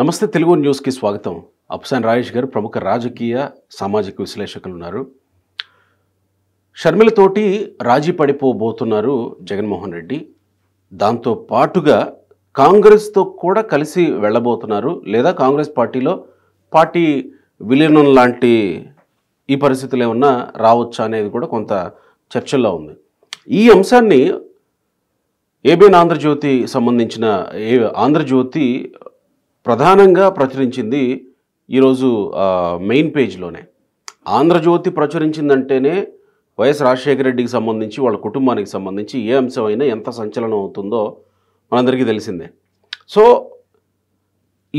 నమస్తే తెలుగు న్యూస్కి స్వాగతం అప్సాన్ రాజేష్ గారు ప్రముఖ రాజకీయ సామాజిక విశ్లేషకులు ఉన్నారు షర్మిలతోటి రాజీ పడిపోబోతున్నారు జగన్మోహన్ రెడ్డి దాంతో పాటుగా కాంగ్రెస్తో కూడా కలిసి వెళ్ళబోతున్నారు లేదా కాంగ్రెస్ పార్టీలో పార్టీ విలీనం లాంటి ఈ పరిస్థితులు ఏమన్నా రావచ్చా అనేది కూడా కొంత చర్చల్లో ఉంది ఈ అంశాన్ని ఏబిఎన్ ఆంధ్రజ్యోతి సంబంధించిన ఏ ఆంధ్రజ్యోతి ప్రధానంగా ప్రచురించింది ఈరోజు మెయిన్ పేజ్లోనే ఆంధ్రజ్యోతి ప్రచురించిందంటేనే వైఎస్ రాజశేఖర రెడ్డికి సంబంధించి వాళ్ళ కుటుంబానికి సంబంధించి ఏ అంశమైనా ఎంత సంచలనం అవుతుందో మనందరికీ తెలిసిందే సో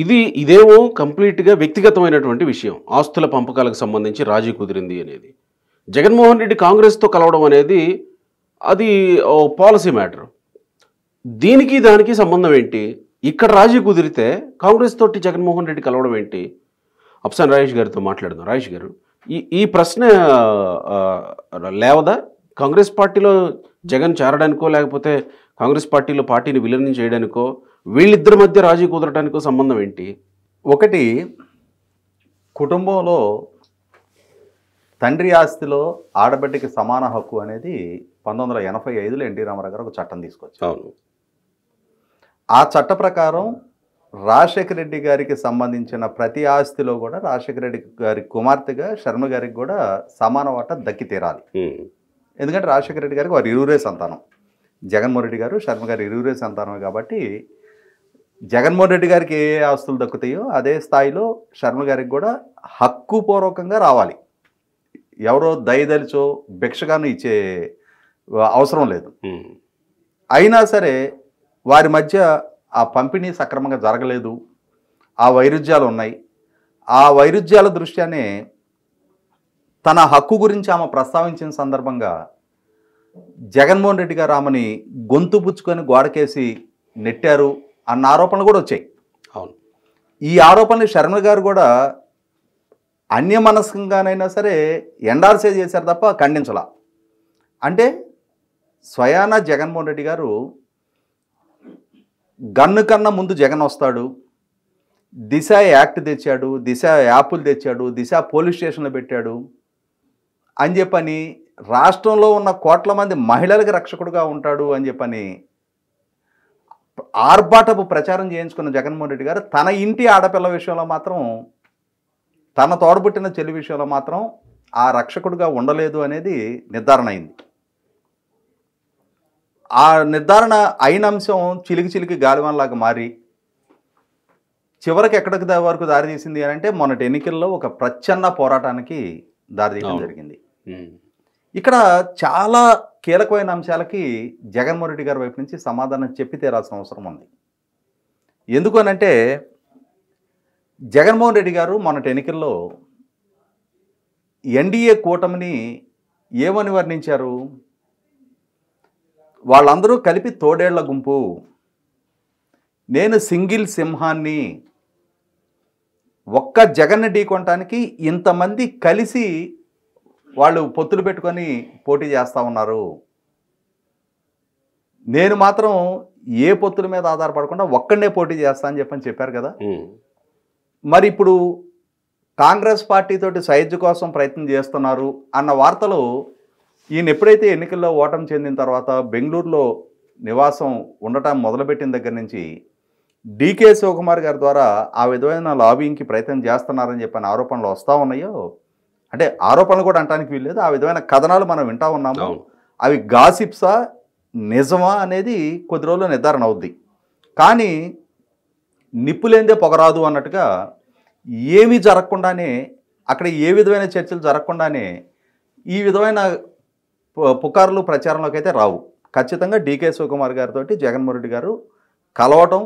ఇది ఇదేమో కంప్లీట్గా వ్యక్తిగతమైనటువంటి విషయం ఆస్తుల పంపకాలకు సంబంధించి రాజీ కుదిరింది అనేది జగన్మోహన్ రెడ్డి కాంగ్రెస్తో కలవడం అనేది అది పాలసీ మ్యాటర్ దీనికి దానికి సంబంధం ఏంటి ఇక్కడ రాజీ కుదిరితే కాంగ్రెస్ తోటి జగన్మోహన్ రెడ్డి కలవడం ఏంటి అప్సాన్ రాజేష్ గారితో మాట్లాడదాం రాజేష్ గారు ఈ ఈ ప్రశ్న లేవదా కాంగ్రెస్ పార్టీలో జగన్ చేరడానికో లేకపోతే కాంగ్రెస్ పార్టీలో పార్టీని విలీనం చేయడానికో వీళ్ళిద్దరి మధ్య రాజీ కుదరడానికో సంబంధం ఏంటి ఒకటి కుటుంబంలో తండ్రి ఆస్తిలో ఆడబిడ్డకి సమాన హక్కు అనేది పంతొమ్మిది వందల ఎనభై ఐదులో ఎన్టీ రామారావు గారు ఒక చట్టం తీసుకొచ్చారు ఆ చట్ట ప్రకారం రాజశేఖర రెడ్డి గారికి సంబంధించిన ప్రతి ఆస్తిలో కూడా రాజశేఖర రెడ్డి గారి కుమార్తెగా శర్మ గారికి కూడా సమాన వాట దక్కి తీరాలి ఎందుకంటే రాజశేఖర రెడ్డి గారికి వారి ఇరువురే సంతానం జగన్మోహన్ రెడ్డి గారు శర్మ గారి ఇరువురే సంతానం కాబట్టి జగన్మోహన్ రెడ్డి గారికి ఏ ఆస్తులు దక్కుతాయో అదే స్థాయిలో శర్మ గారికి కూడా హక్కుపూర్వకంగా రావాలి ఎవరో దయదలిచో భిక్షగాను ఇచ్చే అవసరం లేదు అయినా సరే వారి మధ్య ఆ పంపిణీ సక్రమంగా జరగలేదు ఆ వైరుధ్యాలు ఉన్నాయి ఆ వైరుధ్యాల దృష్ట్యానే తన హక్కు గురించి ఆమె ప్రస్తావించిన సందర్భంగా జగన్మోహన్ రెడ్డి గారు ఆమెని గొంతు పుచ్చుకొని గోడకేసి నెట్టారు అన్న ఆరోపణలు కూడా వచ్చాయి అవును ఈ ఆరోపణలు శర్మ గారు కూడా అన్యమనస్కంగానైనా సరే ఎండార్సే చేశారు తప్ప ఖండించలా అంటే స్వయానా జగన్మోహన్ రెడ్డి గారు గన్ను కన్నా ముందు జగన్ వస్తాడు దిశ యాక్ట్ తెచ్చాడు దిశ యాప్లు తెచ్చాడు దిశ పోలీస్ స్టేషన్లో పెట్టాడు అని చెప్పని రాష్ట్రంలో ఉన్న కోట్ల మంది మహిళలకు రక్షకుడుగా ఉంటాడు అని చెప్పని ఆర్భాటపు ప్రచారం చేయించుకున్న జగన్మోహన్ రెడ్డి గారు తన ఇంటి ఆడపిల్ల విషయంలో మాత్రం తన తోడబుట్టిన చెల్లి విషయంలో మాత్రం ఆ రక్షకుడుగా ఉండలేదు అనేది నిర్ధారణ అయింది ఆ నిర్ధారణ అయిన అంశం చిలికి చిలికి గాలివాన్లాగా మారి చివరికి ఎక్కడికి వరకు దారి తీసింది అని అంటే మొన్నటి ఎన్నికల్లో ఒక ప్రచ్ఛన్న పోరాటానికి దారి తీయడం జరిగింది ఇక్కడ చాలా కీలకమైన అంశాలకి జగన్మోహన్ రెడ్డి గారి వైపు నుంచి సమాధానం చెప్పి తీరాల్సిన అవసరం ఉంది ఎందుకు అనంటే జగన్మోహన్ రెడ్డి గారు మొన్నటి ఎన్నికల్లో ఎన్డీఏ కూటమిని ఏమని వర్ణించారు వాళ్ళందరూ కలిపి తోడేళ్ల గుంపు నేను సింగిల్ సింహాన్ని ఒక్క జగన్ ఢీకొనటానికి ఇంతమంది కలిసి వాళ్ళు పొత్తులు పెట్టుకొని పోటీ చేస్తూ ఉన్నారు నేను మాత్రం ఏ పొత్తుల మీద ఆధారపడకుండా ఒక్కడే పోటీ చేస్తా అని చెప్పని చెప్పారు కదా మరి ఇప్పుడు కాంగ్రెస్ పార్టీతోటి సైజు కోసం ప్రయత్నం చేస్తున్నారు అన్న వార్తలు ఈయన ఎప్పుడైతే ఎన్నికల్లో ఓటం చెందిన తర్వాత బెంగళూరులో నివాసం ఉండటం మొదలుపెట్టిన దగ్గర నుంచి డీకే శివకుమార్ గారి ద్వారా ఆ విధమైన లాబింగ్కి ప్రయత్నం చేస్తున్నారని చెప్పని ఆరోపణలు వస్తూ ఉన్నాయో అంటే ఆరోపణలు కూడా అంటానికి వీల్లేదు ఆ విధమైన కథనాలు మనం వింటా ఉన్నాము అవి గాసిప్సా నిజమా అనేది కొద్ది రోజుల్లో నిర్ధారణ అవుద్ది కానీ నిప్పులేందే పొగరాదు అన్నట్టుగా ఏమీ జరగకుండానే అక్కడ ఏ విధమైన చర్చలు జరగకుండానే ఈ విధమైన పుకార్లు ప్రచారంలోకి అయితే రావు ఖచ్చితంగా డీకే శివకుమార్ గారితో జగన్మోహన్ రెడ్డి గారు కలవటం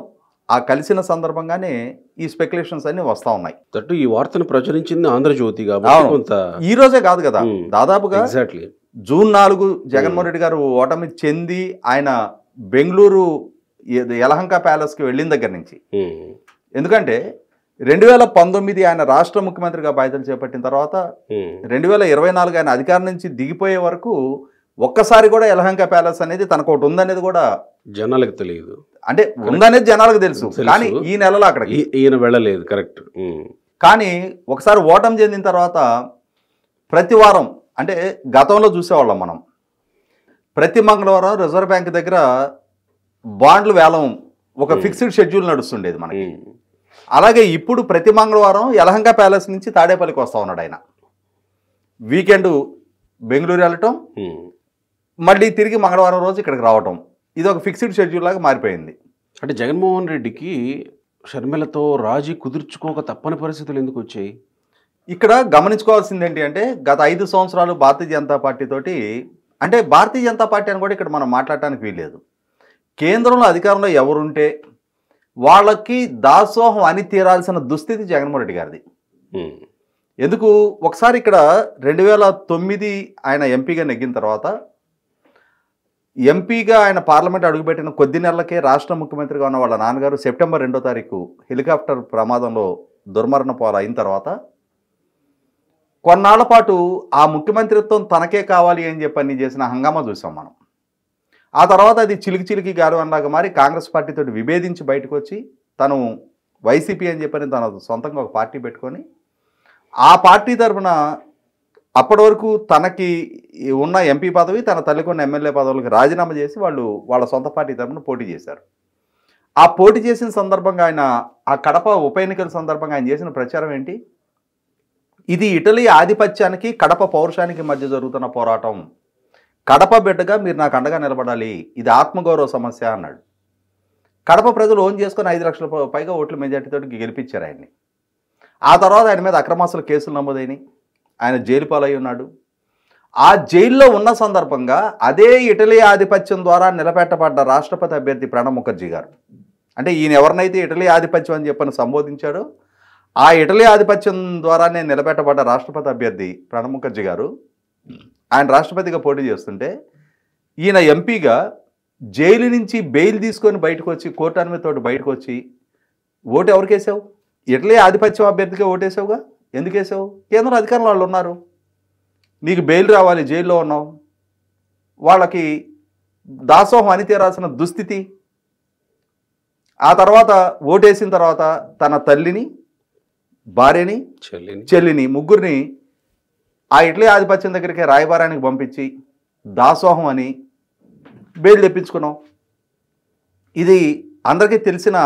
ఆ కలిసిన సందర్భంగానే ఈ స్పెక్యులేషన్స్ అన్ని వస్తా ఉన్నాయి తట్టు ఈ వార్తను ప్రచురించింది ఆంధ్రజ్యోతి ఈ రోజే కాదు కదా దాదాపుగా ఎగ్జాక్ట్లీ జూన్ నాలుగు జగన్మోహన్ రెడ్డి గారు ఓటమి చెంది ఆయన బెంగళూరు యలహంక ప్యాలెస్కి వెళ్ళిన దగ్గర నుంచి ఎందుకంటే రెండు వేల పంతొమ్మిది ఆయన రాష్ట్ర ముఖ్యమంత్రిగా బాధ్యతలు చేపట్టిన తర్వాత రెండు వేల ఇరవై నాలుగు ఆయన అధికారం నుంచి దిగిపోయే వరకు ఒక్కసారి కూడా ఎలహంక ప్యాలెస్ అనేది తనకు ఒకటి ఉందనేది కూడా జనాలకు తెలియదు అంటే ఉందనేది జనాలకు తెలుసు కానీ ఈ నెలలో అక్కడ ఈయన వెళ్ళలేదు కరెక్ట్ కానీ ఒకసారి ఓటం చెందిన తర్వాత ప్రతి వారం అంటే గతంలో చూసేవాళ్ళం మనం ప్రతి మంగళవారం రిజర్వ్ బ్యాంక్ దగ్గర బాండ్లు వేలం ఒక ఫిక్స్డ్ షెడ్యూల్ నడుస్తుండేది మనకి అలాగే ఇప్పుడు ప్రతి మంగళవారం యలహంక ప్యాలెస్ నుంచి తాడేపల్లికి వస్తూ ఉన్నాడు ఆయన వీకెండ్ బెంగళూరు వెళ్ళటం మళ్ళీ తిరిగి మంగళవారం రోజు ఇక్కడికి రావటం ఇది ఒక ఫిక్స్డ్ షెడ్యూల్ లాగా మారిపోయింది అంటే జగన్మోహన్ రెడ్డికి షర్మిలతో రాజీ కుదుర్చుకోక తప్పని పరిస్థితులు ఎందుకు వచ్చాయి ఇక్కడ గమనించుకోవాల్సింది ఏంటి అంటే గత ఐదు సంవత్సరాలు భారతీయ జనతా పార్టీ తోటి అంటే భారతీయ జనతా పార్టీ అని కూడా ఇక్కడ మనం మాట్లాడటానికి వీల్లేదు కేంద్రంలో అధికారంలో ఎవరుంటే వాళ్ళకి దాసోహం అని తీరాల్సిన దుస్థితి జగన్మోహన్ రెడ్డి గారిది ఎందుకు ఒకసారి ఇక్కడ రెండు వేల తొమ్మిది ఆయన ఎంపీగా నెగ్గిన తర్వాత ఎంపీగా ఆయన పార్లమెంట్ అడుగుపెట్టిన కొద్ది నెలలకే రాష్ట్ర ముఖ్యమంత్రిగా ఉన్న వాళ్ళ నాన్నగారు సెప్టెంబర్ రెండో తారీఖు హెలికాప్టర్ ప్రమాదంలో దుర్మరణ పాలు అయిన తర్వాత కొన్నాళ్ల పాటు ఆ ముఖ్యమంత్రిత్వం తనకే కావాలి అని చెప్పని చేసిన హంగామా చూసాం మనం ఆ తర్వాత అది చిలికి చిలికి గారు అన్నాక మారి కాంగ్రెస్ పార్టీతో విభేదించి బయటకు వచ్చి తను వైసీపీ అని చెప్పని తన సొంతంగా ఒక పార్టీ పెట్టుకొని ఆ పార్టీ తరఫున అప్పటి వరకు తనకి ఉన్న ఎంపీ పదవి తన తల్లికొన్న ఎమ్మెల్యే పదవులకు రాజీనామా చేసి వాళ్ళు వాళ్ళ సొంత పార్టీ తరఫున పోటీ చేశారు ఆ పోటీ చేసిన సందర్భంగా ఆయన ఆ కడప ఉప ఎన్నికల సందర్భంగా ఆయన చేసిన ప్రచారం ఏంటి ఇది ఇటలీ ఆధిపత్యానికి కడప పౌరుషానికి మధ్య జరుగుతున్న పోరాటం కడప బిడ్డగా మీరు నాకు అండగా నిలబడాలి ఇది ఆత్మగౌరవ సమస్య అన్నాడు కడప ప్రజలు ఓన్ చేసుకుని ఐదు లక్షల పైగా ఓట్ల మెజార్టీతో గెలిపించారు ఆయన్ని ఆ తర్వాత ఆయన మీద అక్రమాసుల కేసులు నమోదైనవి ఆయన జైలు పాలై ఉన్నాడు ఆ జైల్లో ఉన్న సందర్భంగా అదే ఇటలీ ఆధిపత్యం ద్వారా నిలబెట్టబడ్డ రాష్ట్రపతి అభ్యర్థి ప్రణబ్ ముఖర్జీ గారు అంటే ఈయన ఎవరినైతే ఇటలీ ఆధిపత్యం అని చెప్పని సంబోధించాడో ఆ ఇటలీ ఆధిపత్యం ద్వారానే నిలబెట్టబడ్డ రాష్ట్రపతి అభ్యర్థి ప్రణబ్ ముఖర్జీ గారు ఆయన రాష్ట్రపతిగా పోటీ చేస్తుంటే ఈయన ఎంపీగా జైలు నుంచి బెయిల్ తీసుకొని బయటకు వచ్చి కోర్టు అనుమతితోటి బయటకు వచ్చి ఓటు ఎవరికేసావు ఎట్లే ఆధిపత్యం అభ్యర్థిగా ఓటేసావుగా ఎందుకేసావు కేంద్ర అధికారులు వాళ్ళు ఉన్నారు నీకు బెయిల్ రావాలి జైల్లో ఉన్నావు వాళ్ళకి దాసోహం అని తీరాల్సిన దుస్థితి ఆ తర్వాత ఓటేసిన తర్వాత తన తల్లిని భార్యని చెల్లిని చెల్లిని ముగ్గురిని ఆ ఇడ్లీ ఆధిపత్యం దగ్గరికి రాయబారానికి పంపించి దాసోహం అని బెయిల్ తెప్పించుకున్నాం ఇది అందరికీ తెలిసిన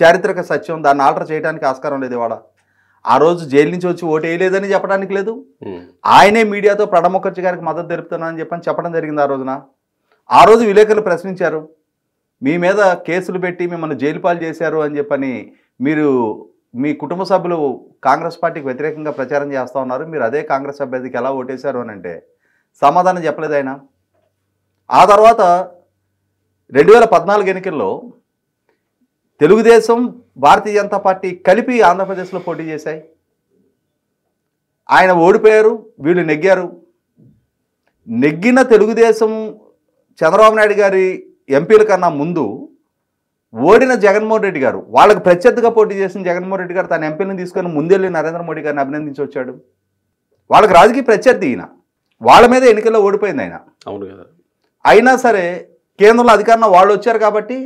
చారిత్రక సత్యం దాన్ని ఆల్టర్ చేయడానికి ఆస్కారం లేదు ఇవాడ ఆ రోజు జైలు నుంచి వచ్చి ఓటు వేయలేదని చెప్పడానికి లేదు ఆయనే మీడియాతో ప్రణబ్ ముఖర్జీ గారికి మద్దతు తెలుపుతున్నానని చెప్పని చెప్పడం జరిగింది ఆ రోజున ఆ రోజు విలేకరులు ప్రశ్నించారు మీ మీద కేసులు పెట్టి మిమ్మల్ని జైలు పాలు చేశారు అని చెప్పని మీరు మీ కుటుంబ సభ్యులు కాంగ్రెస్ పార్టీకి వ్యతిరేకంగా ప్రచారం చేస్తూ ఉన్నారు మీరు అదే కాంగ్రెస్ అభ్యర్థికి ఎలా ఓటేశారు అని అంటే సమాధానం చెప్పలేదు ఆయన ఆ తర్వాత రెండు వేల పద్నాలుగు ఎన్నికల్లో తెలుగుదేశం భారతీయ జనతా పార్టీ కలిపి ఆంధ్రప్రదేశ్లో పోటీ చేశాయి ఆయన ఓడిపోయారు వీళ్ళు నెగ్గారు నెగ్గిన తెలుగుదేశం చంద్రబాబు నాయుడు గారి ఎంపీల కన్నా ముందు ఓడిన జగన్మోహన్ రెడ్డి గారు వాళ్ళకు ప్రత్యర్థిగా పోటీ చేసిన జగన్మోహన్ రెడ్డి గారు తన ఎంపీని తీసుకొని ముందెళ్ళి నరేంద్ర మోడీ గారిని అభినందించి వచ్చాడు వాళ్ళకి రాజకీయ ప్రత్యర్థి ఈయన వాళ్ళ మీద ఎన్నికల్లో ఓడిపోయింది ఆయన అవును కదా అయినా సరే కేంద్రంలో అధికారంలో వాళ్ళు వచ్చారు కాబట్టి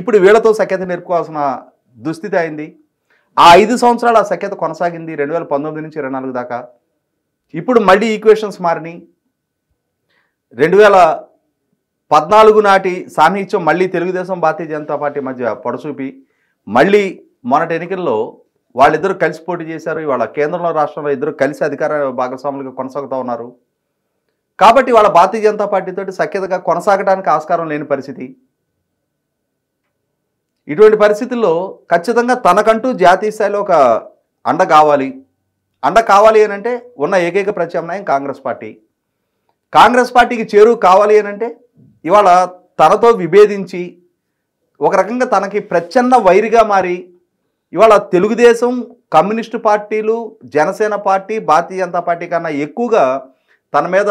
ఇప్పుడు వీళ్ళతో సఖ్యత నేర్పుకోవాల్సిన దుస్థితి అయింది ఆ ఐదు సంవత్సరాలు ఆ సఖ్యత కొనసాగింది రెండు వేల పంతొమ్మిది నుంచి ఇరవై నాలుగు దాకా ఇప్పుడు మళ్ళీ ఈక్వేషన్స్ మారినాయి రెండు వేల పద్నాలుగు నాటి సాన్నిహిత్యం మళ్ళీ తెలుగుదేశం భారతీయ జనతా పార్టీ మధ్య పొడచూపి మళ్ళీ మొన్నటి ఎన్నికల్లో వాళ్ళిద్దరూ కలిసి పోటీ చేశారు ఇవాళ కేంద్రంలో రాష్ట్రంలో ఇద్దరు కలిసి అధికార భాగస్వాములుగా కొనసాగుతూ ఉన్నారు కాబట్టి వాళ్ళ భారతీయ జనతా పార్టీతో సఖ్యతగా కొనసాగడానికి ఆస్కారం లేని పరిస్థితి ఇటువంటి పరిస్థితుల్లో ఖచ్చితంగా తనకంటూ జాతీయ స్థాయిలో ఒక అండ కావాలి అండ కావాలి అనంటే ఉన్న ఏకైక ప్రత్యామ్నాయం కాంగ్రెస్ పార్టీ కాంగ్రెస్ పార్టీకి చేరువు కావాలి అనంటే ఇవాళ తనతో విభేదించి ఒక రకంగా తనకి ప్రచ్ఛన్న వైరిగా మారి ఇవాళ తెలుగుదేశం కమ్యూనిస్టు పార్టీలు జనసేన పార్టీ భారతీయ జనతా పార్టీ కన్నా ఎక్కువగా తన మీద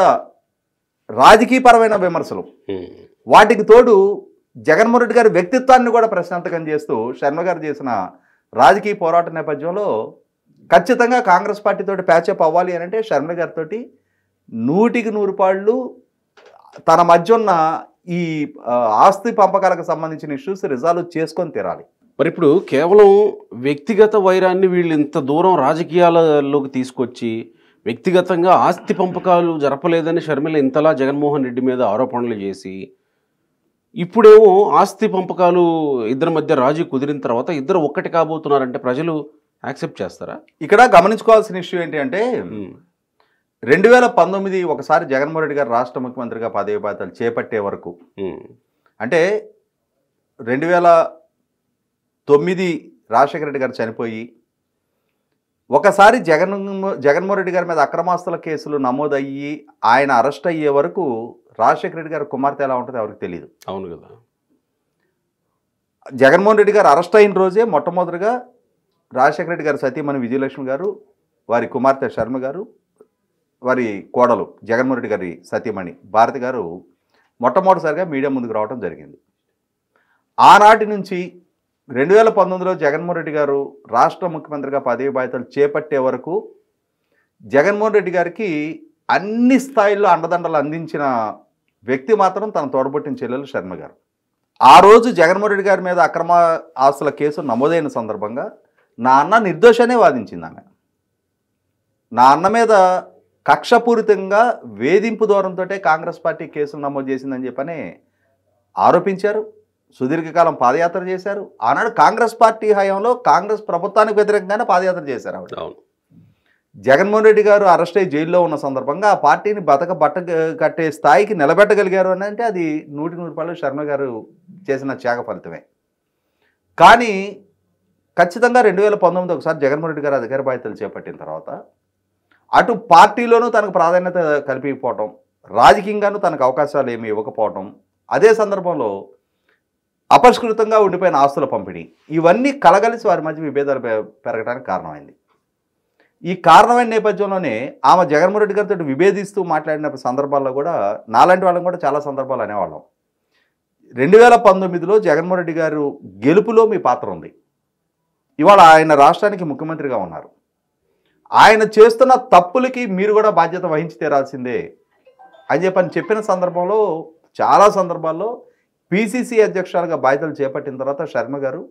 రాజకీయపరమైన విమర్శలు వాటికి తోడు జగన్మోహన్ రెడ్డి గారి వ్యక్తిత్వాన్ని కూడా ప్రశాంతకం చేస్తూ శర్మ గారు చేసిన రాజకీయ పోరాట నేపథ్యంలో ఖచ్చితంగా కాంగ్రెస్ పార్టీతో ప్యాచప్ అవ్వాలి అని అంటే శర్మ గారితో నూటికి నూరు పాళ్ళు తన మధ్య ఉన్న ఈ ఆస్తి పంపకాలకు సంబంధించిన ఇష్యూస్ రిజాల్వ్ చేసుకొని తీరాలి మరి ఇప్పుడు కేవలం వ్యక్తిగత వైరాన్ని వీళ్ళు ఇంత దూరం రాజకీయాలలోకి తీసుకొచ్చి వ్యక్తిగతంగా ఆస్తి పంపకాలు జరపలేదని షర్మిల ఇంతలా జగన్మోహన్ రెడ్డి మీద ఆరోపణలు చేసి ఇప్పుడేమో ఆస్తి పంపకాలు ఇద్దరి మధ్య రాజీ కుదిరిన తర్వాత ఇద్దరు ఒక్కటి కాబోతున్నారంటే ప్రజలు యాక్సెప్ట్ చేస్తారా ఇక్కడ గమనించుకోవాల్సిన ఇష్యూ ఏంటి అంటే రెండు వేల పంతొమ్మిది ఒకసారి జగన్మోహన్ రెడ్డి గారు రాష్ట్ర ముఖ్యమంత్రిగా పదవి బాధ్యతలు చేపట్టే వరకు అంటే రెండు వేల తొమ్మిది రాజశేఖర రెడ్డి గారు చనిపోయి ఒకసారి జగన్ జగన్మోహన్ రెడ్డి గారి మీద అక్రమాస్తుల కేసులు నమోదయ్యి ఆయన అరెస్ట్ అయ్యే వరకు రాజశేఖర రెడ్డి గారు కుమార్తె ఎలా ఉంటుంది ఎవరికి తెలియదు అవును కదా జగన్మోహన్ రెడ్డి గారు అరెస్ట్ అయిన రోజే మొట్టమొదటిగా రాజశేఖర రెడ్డి గారు సతీమణి విజయలక్ష్మి గారు వారి కుమార్తె శర్మ గారు వారి కోడలు జగన్మోహన్ గారి సతీమణి భారతి గారు మొట్టమొదటిసారిగా మీడియా ముందుకు రావడం జరిగింది ఆనాటి నుంచి రెండు వేల పంతొమ్మిదిలో జగన్మోహన్ రెడ్డి గారు రాష్ట్ర ముఖ్యమంత్రిగా పదవి బాధ్యతలు చేపట్టే వరకు జగన్మోహన్ రెడ్డి గారికి అన్ని స్థాయిల్లో అండదండలు అందించిన వ్యక్తి మాత్రం తన తోడబుట్టిన చెల్లెలు శర్మ గారు ఆ రోజు జగన్మోహన్ రెడ్డి గారి మీద అక్రమ ఆస్తుల కేసు నమోదైన సందర్భంగా నా అన్న నిర్దోషనే వాదించింది ఆమె నా అన్న మీద కక్షపూరితంగా వేధింపు దూరంతో కాంగ్రెస్ పార్టీ కేసులు నమోదు చేసిందని చెప్పని ఆరోపించారు సుదీర్ఘకాలం పాదయాత్ర చేశారు ఆనాడు కాంగ్రెస్ పార్టీ హయాంలో కాంగ్రెస్ ప్రభుత్వానికి వ్యతిరేకంగానే పాదయాత్ర చేశారు ఆవిడ జగన్మోహన్ రెడ్డి గారు అరెస్ట్ అయ్యి జైల్లో ఉన్న సందర్భంగా ఆ పార్టీని బతక బట్ట కట్టే స్థాయికి నిలబెట్టగలిగారు అని అంటే అది నూటి నూరు రూపాయలు శర్మ గారు చేసిన త్యాగ ఫలితమే కానీ ఖచ్చితంగా రెండు వేల పంతొమ్మిది ఒకసారి జగన్మోహన్ రెడ్డి గారు అధికార బాధ్యతలు చేపట్టిన తర్వాత అటు పార్టీలోనూ తనకు ప్రాధాన్యత కల్పించకపోవటం రాజకీయంగానూ తనకు అవకాశాలు ఏమి ఇవ్వకపోవటం అదే సందర్భంలో అపరిష్కృతంగా ఉండిపోయిన ఆస్తుల పంపిణీ ఇవన్నీ కలగలిసి వారి మధ్య విభేదాలు పెరగడానికి కారణమైంది ఈ కారణమైన నేపథ్యంలోనే ఆమె జగన్మోహన్ రెడ్డి గారితో విభేదిస్తూ మాట్లాడిన సందర్భాల్లో కూడా నాలాంటి వాళ్ళం కూడా చాలా సందర్భాలు అనేవాళ్ళం రెండు వేల పంతొమ్మిదిలో జగన్మోహన్ రెడ్డి గారు గెలుపులో మీ పాత్ర ఉంది ఇవాళ ఆయన రాష్ట్రానికి ముఖ్యమంత్రిగా ఉన్నారు ఆయన చేస్తున్న తప్పులకి మీరు కూడా బాధ్యత వహించి తీరాల్సిందే అని చెప్పని చెప్పిన సందర్భంలో చాలా సందర్భాల్లో పిసిసి అధ్యక్షాలుగా బాధ్యతలు చేపట్టిన తర్వాత శర్మ గారు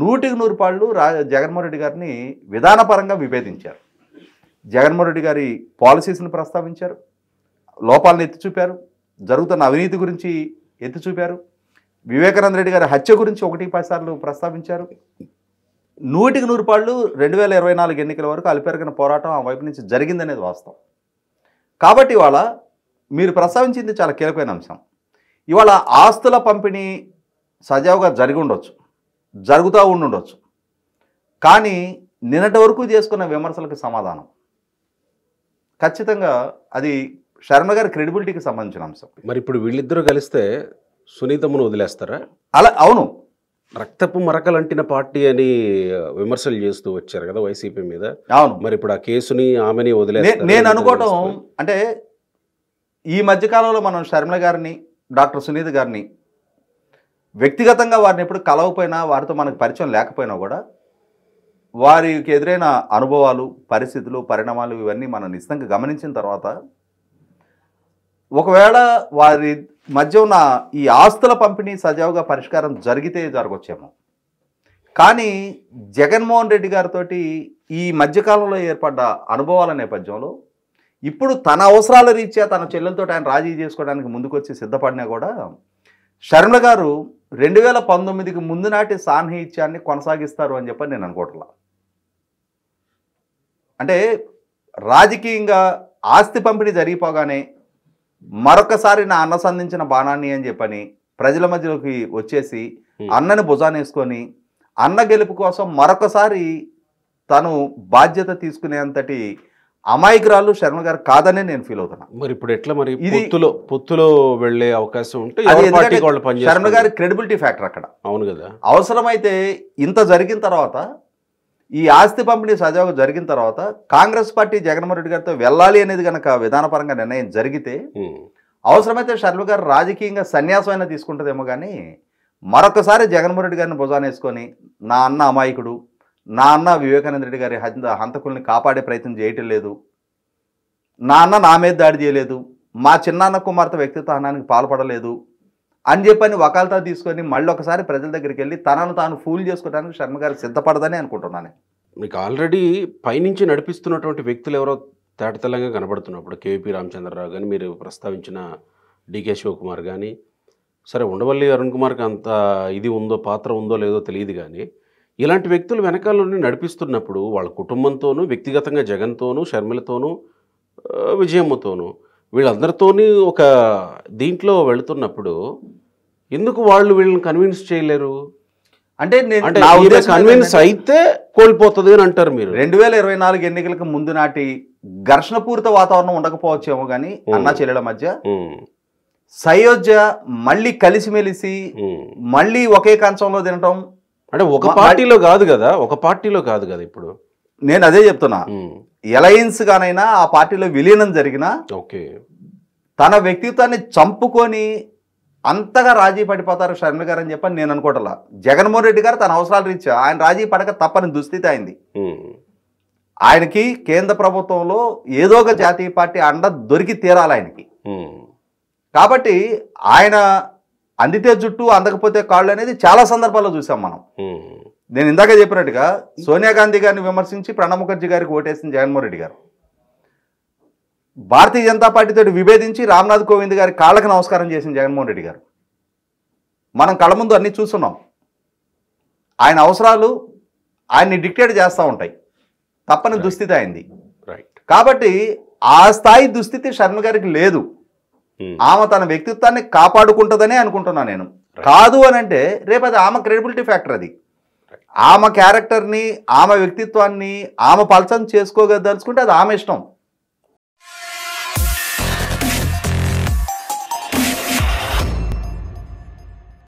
నూటికి నూరు పాళ్ళు రా జగన్మోహన్ రెడ్డి గారిని విధానపరంగా విభేదించారు జగన్మోహన్ రెడ్డి గారి పాలసీస్ని ప్రస్తావించారు లోపాలను ఎత్తి చూపారు జరుగుతున్న అవినీతి గురించి ఎత్తి చూపారు వివేకానంద రెడ్డి గారి హత్య గురించి ఒకటి పది సార్లు ప్రస్తావించారు నూటికి నూరు పాళ్ళు రెండు వేల ఇరవై నాలుగు ఎన్నికల వరకు అలిపెరగిన పోరాటం ఆ వైపు నుంచి జరిగిందనేది వాస్తవం కాబట్టి ఇవాళ మీరు ప్రస్తావించింది చాలా కీలకమైన అంశం ఇవాళ ఆస్తుల పంపిణీ సజావుగా జరిగి ఉండొచ్చు జరుగుతూ ఉండుండొచ్చు కానీ నిన్నటి వరకు చేసుకున్న విమర్శలకు సమాధానం ఖచ్చితంగా అది శర్మ గారి క్రెడిబిలిటీకి సంబంధించిన అంశం మరి ఇప్పుడు వీళ్ళిద్దరూ కలిస్తే సునీతమును వదిలేస్తారా అలా అవును రక్తపు మరకలంటిన పార్టీ అని విమర్శలు చేస్తూ వచ్చారు కదా వైసీపీ మీద అవును మరి ఇప్పుడు ఆ కేసుని ఆమెని వదిలే నేను అనుకోవటం అంటే ఈ మధ్యకాలంలో మనం శర్మిల గారిని డాక్టర్ సునీత గారిని వ్యక్తిగతంగా వారిని ఎప్పుడు కలవపోయినా వారితో మనకు పరిచయం లేకపోయినా కూడా వారికి ఎదురైన అనుభవాలు పరిస్థితులు పరిణామాలు ఇవన్నీ మనం నిశ్చితంగా గమనించిన తర్వాత ఒకవేళ వారి మధ్య ఉన్న ఈ ఆస్తుల పంపిణీ సజావుగా పరిష్కారం జరిగితే జరగొచ్చేమో కానీ జగన్మోహన్ రెడ్డి గారితో ఈ మధ్యకాలంలో ఏర్పడ్డ అనుభవాల నేపథ్యంలో ఇప్పుడు తన అవసరాల రీత్యా తన చెల్లెలతో ఆయన రాజీ చేసుకోవడానికి ముందుకొచ్చి సిద్ధపడినా కూడా షర్మిల గారు రెండు వేల పంతొమ్మిదికి ముందు నాటి సాన్నిహిత్యాన్ని కొనసాగిస్తారు అని చెప్పని నేను అనుకోవట్లా అంటే రాజకీయంగా ఆస్తి పంపిణీ జరిగిపోగానే మరొకసారి నా అన్న సంధించిన బాణాన్ని అని చెప్పని ప్రజల మధ్యలోకి వచ్చేసి అన్నని భుజానేసుకొని అన్న గెలుపు కోసం మరొకసారి తను బాధ్యత తీసుకునేంతటి అమాయకురాలు శర్మ గారు కాదనే నేను ఫీల్ అవుతున్నా మరి ఇప్పుడు ఎట్లా మరి పొత్తులో పొత్తులో వెళ్లే అవకాశం ఉంటే శర్మ గారి క్రెడిబిలిటీ ఫ్యాక్టర్ అక్కడ అవును కదా అవసరమైతే ఇంత జరిగిన తర్వాత ఈ ఆస్తి పంపిణీ సజావు జరిగిన తర్వాత కాంగ్రెస్ పార్టీ జగన్మోహన్ రెడ్డి గారితో వెళ్ళాలి అనేది కనుక విధానపరంగా నిర్ణయం జరిగితే అవసరమైతే షర్మిల గారు రాజకీయంగా అయినా తీసుకుంటుందేమో కానీ మరొకసారి జగన్మోహన్ రెడ్డి గారిని భుజానేసుకొని నా అన్న అమాయకుడు నా అన్న వివేకానంద రెడ్డి గారి హంతకుల్ని కాపాడే ప్రయత్నం చేయటం లేదు నా అన్న నా మీద దాడి చేయలేదు మా చిన్నాన్న కుమార్తె వ్యక్తిత్వ హనానికి పాల్పడలేదు అని చెప్పని వకాలతా తీసుకొని మళ్ళీ ఒకసారి ప్రజల దగ్గరికి వెళ్ళి తనను తాను ఫూల్ చేసుకోవడానికి శర్మ సిద్ధపడదని అనుకుంటున్నాను మీకు ఆల్రెడీ పైనుంచి నడిపిస్తున్నటువంటి వ్యక్తులు ఎవరో తేటతెల్లంగా కనబడుతున్నప్పుడు కేవీపీ రామచంద్రరావు కానీ మీరు ప్రస్తావించిన డికే శివకుమార్ కానీ సరే ఉండవల్లి అరుణ్ కుమార్కి అంత ఇది ఉందో పాత్ర ఉందో లేదో తెలియదు కానీ ఇలాంటి వ్యక్తులు వెనకాల నుండి నడిపిస్తున్నప్పుడు వాళ్ళ కుటుంబంతోనూ వ్యక్తిగతంగా జగన్తోనూ షర్మిలతోనూ విజయమ్మతోనూ వీళ్ళందరితోని ఒక దీంట్లో వెళుతున్నప్పుడు ఎందుకు వాళ్ళు వీళ్ళని కన్విన్స్ చేయలేరు అంటే నేను కన్విన్స్ అయితే కోల్పోతుంది అని అంటారు మీరు రెండు వేల ఇరవై నాలుగు ఎన్నికలకు ముందు నాటి ఘర్షణపూరిత వాతావరణం ఉండకపోవచ్చేమో కానీ అన్న చెల్లెల మధ్య సయోధ్య మళ్ళీ కలిసిమెలిసి మళ్ళీ ఒకే కంచంలో తినటం అంటే ఒక పార్టీలో కాదు కదా ఒక పార్టీలో కాదు కదా ఇప్పుడు నేను అదే చెప్తున్నా ఎలయన్స్ గానైనా ఆ పార్టీలో విలీనం జరిగినా ఓకే తన వ్యక్తిత్వాన్ని చంపుకొని అంతగా రాజీ పడిపోతారు శర్మ గారు అని చెప్పని నేను అనుకోవట్లా జగన్మోహన్ రెడ్డి గారు తన అవసరాలు రీచ్ ఆయన రాజీ పడక తప్పని దుస్థితి అయింది ఆయనకి కేంద్ర ప్రభుత్వంలో ఏదో ఒక జాతీయ పార్టీ అండ దొరికి తీరాలి ఆయనకి కాబట్టి ఆయన అందితే జుట్టు అందకపోతే కాళ్ళు అనేది చాలా సందర్భాల్లో చూసాం మనం నేను ఇందాక చెప్పినట్టుగా సోనియా గాంధీ గారిని విమర్శించి ప్రణబ్ ముఖర్జీ గారికి ఓటేసింది జగన్మోహన్ రెడ్డి గారు భారతీయ జనతా పార్టీతో విభేదించి రామ్నాథ్ కోవింద్ గారి కాళ్ళకు నమస్కారం చేసింది జగన్మోహన్ రెడ్డి గారు మనం కళ్ళ ముందు అన్నీ చూస్తున్నాం ఆయన అవసరాలు ఆయన్ని డిక్టేట్ చేస్తూ ఉంటాయి తప్పని దుస్థితి అయింది కాబట్టి ఆ స్థాయి దుస్థితి శర్మ గారికి లేదు hmm. ఆమె తన వ్యక్తిత్వాన్ని కాపాడుకుంటుందనే అనుకుంటున్నాను నేను కాదు అని అంటే రేపు అది ఆమె క్రెడిబిలిటీ ఫ్యాక్టర్ అది ఆమె క్యారెక్టర్ని ఆమె వ్యక్తిత్వాన్ని ఆమె పలచం చేసుకోగదలుచుకుంటే అది ఆమె ఇష్టం